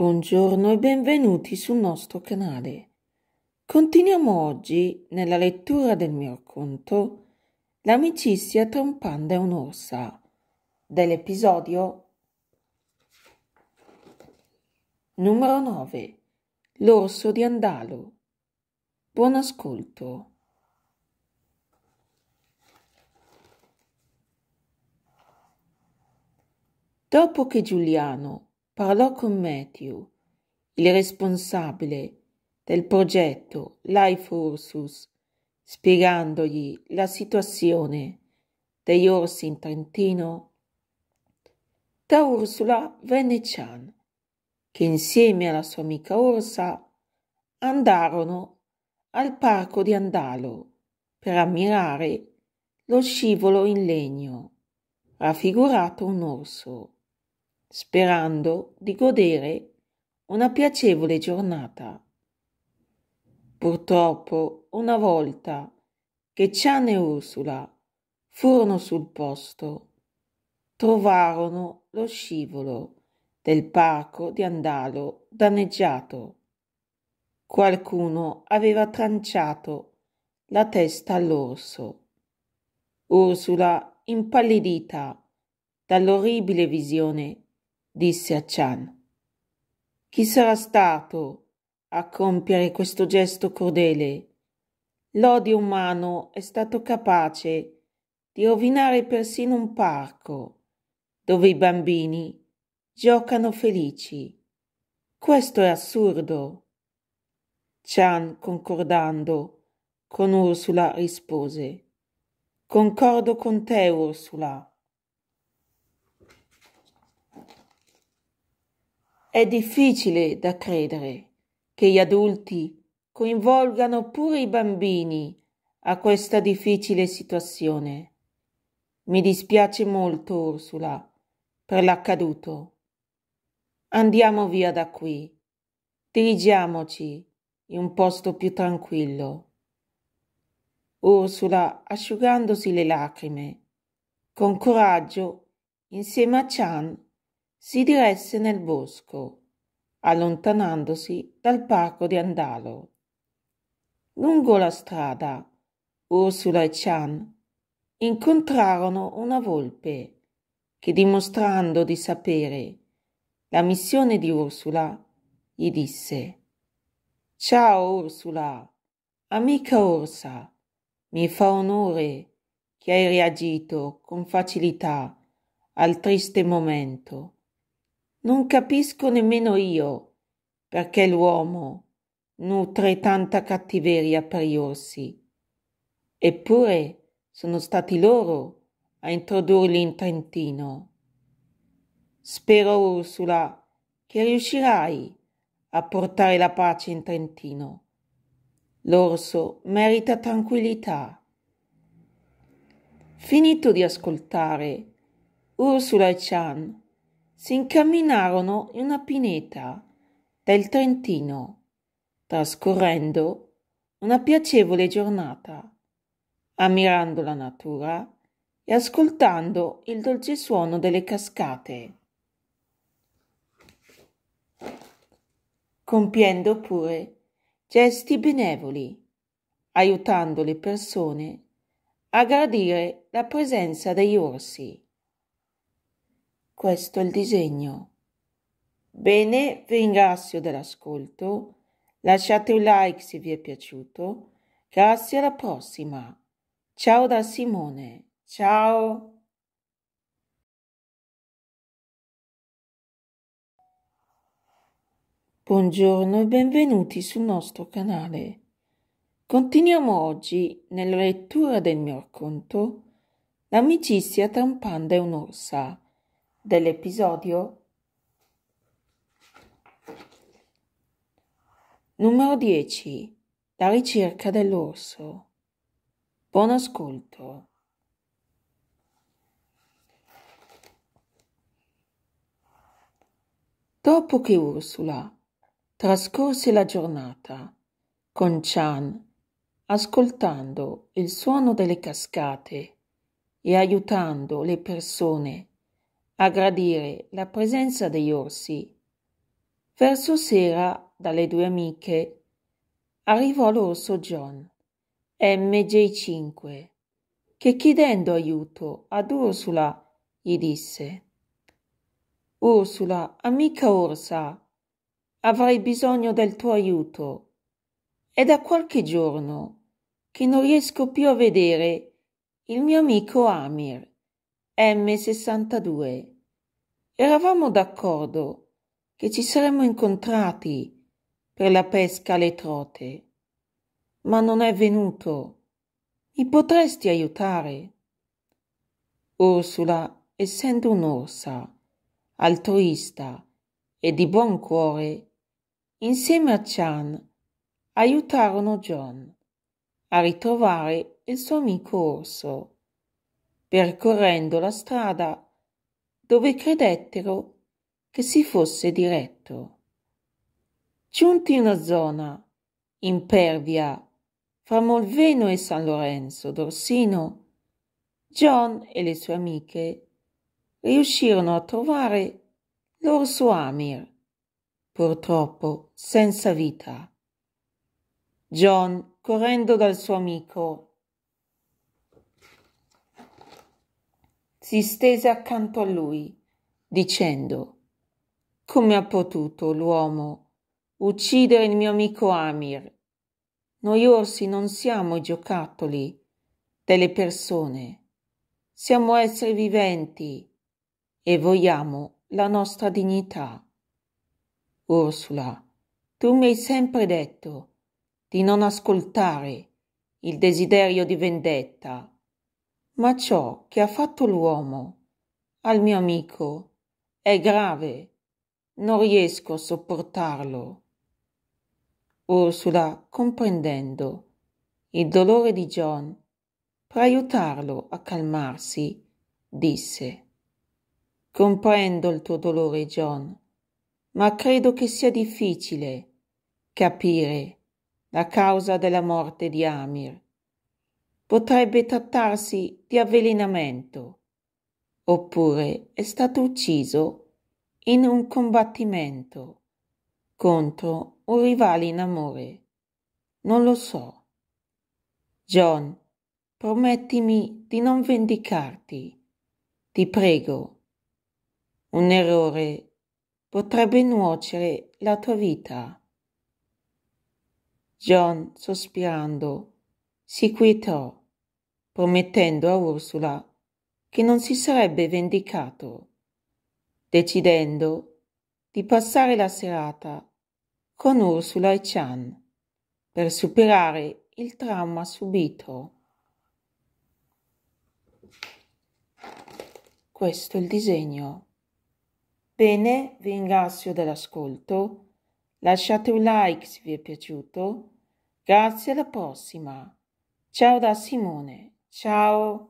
Buongiorno e benvenuti sul nostro canale. Continuiamo oggi nella lettura del mio racconto L'amicizia tra un panda e un'orsa dell'episodio numero 9 L'orso di Andalo. Buon ascolto. Dopo che Giuliano parlò con Matthew, il responsabile del progetto Life Ursus, spiegandogli la situazione degli orsi in Trentino. Da Ursula venne Chan, che insieme alla sua amica Orsa andarono al parco di Andalo per ammirare lo scivolo in legno, raffigurato un orso sperando di godere una piacevole giornata. Purtroppo, una volta che Cian e Ursula furono sul posto, trovarono lo scivolo del parco di Andalo danneggiato. Qualcuno aveva tranciato la testa all'orso. Ursula, impallidita dall'orribile visione, disse a Chan. Chi sarà stato a compiere questo gesto crudele? L'odio umano è stato capace di rovinare persino un parco dove i bambini giocano felici. Questo è assurdo. Chan, concordando con Ursula, rispose. Concordo con te, Ursula. È difficile da credere che gli adulti coinvolgano pure i bambini a questa difficile situazione. Mi dispiace molto, Ursula, per l'accaduto. Andiamo via da qui. Dirigiamoci in un posto più tranquillo. Ursula, asciugandosi le lacrime, con coraggio, insieme a Chan, si diresse nel bosco, allontanandosi dal parco di Andalo. Lungo la strada, Ursula e Chan incontrarono una volpe che, dimostrando di sapere la missione di Ursula, gli disse Ciao Ursula, amica Orsa, mi fa onore che hai reagito con facilità al triste momento non capisco nemmeno io perché l'uomo nutre tanta cattiveria per gli orsi. Eppure sono stati loro a introdurli in Trentino. Spero, Ursula, che riuscirai a portare la pace in Trentino. L'orso merita tranquillità. Finito di ascoltare, Ursula e Chan si incamminarono in una pineta del Trentino, trascorrendo una piacevole giornata, ammirando la natura e ascoltando il dolce suono delle cascate, compiendo pure gesti benevoli, aiutando le persone a gradire la presenza degli orsi questo è il disegno. Bene, vi ringrazio dell'ascolto. Lasciate un like se vi è piaciuto. Grazie alla prossima. Ciao da Simone. Ciao. Buongiorno e benvenuti sul nostro canale. Continuiamo oggi nella lettura del mio racconto L'amicizia tra un panda e un'orsa dell'episodio? Numero 10. La ricerca dell'orso. Buon ascolto. Dopo che Ursula trascorse la giornata con Chan ascoltando il suono delle cascate e aiutando le persone a gradire la presenza degli orsi. Verso sera, dalle due amiche, arrivò l'orso John, MJ5, che chiedendo aiuto ad Ursula gli disse Ursula, amica orsa, avrei bisogno del tuo aiuto. È da qualche giorno che non riesco più a vedere il mio amico Amir. M62. Eravamo d'accordo che ci saremmo incontrati per la pesca alle trote, ma non è venuto. Mi potresti aiutare? Ursula, essendo un'orsa, altruista e di buon cuore, insieme a Chan aiutarono John a ritrovare il suo amico orso percorrendo la strada dove credettero che si fosse diretto. Giunti in una zona impervia fra Molveno e San Lorenzo d'Orsino, John e le sue amiche riuscirono a trovare l'orso Amir, purtroppo senza vita. John, correndo dal suo amico, si stese accanto a lui, dicendo Come ha potuto l'uomo uccidere il mio amico Amir? Noi orsi non siamo i giocattoli delle persone, siamo esseri viventi e vogliamo la nostra dignità. Ursula, tu mi hai sempre detto di non ascoltare il desiderio di vendetta ma ciò che ha fatto l'uomo al mio amico è grave, non riesco a sopportarlo. Ursula, comprendendo il dolore di John, per aiutarlo a calmarsi, disse Comprendo il tuo dolore, John, ma credo che sia difficile capire la causa della morte di Amir Potrebbe trattarsi di avvelenamento. Oppure è stato ucciso in un combattimento contro un rivale in amore. Non lo so. John, promettimi di non vendicarti. Ti prego. Un errore potrebbe nuocere la tua vita. John, sospirando, si quietò promettendo a Ursula che non si sarebbe vendicato, decidendo di passare la serata con Ursula e Chan per superare il trauma subito. Questo è il disegno. Bene, vi ringrazio dell'ascolto. Lasciate un like se vi è piaciuto. Grazie alla prossima. Ciao da Simone. Ciao!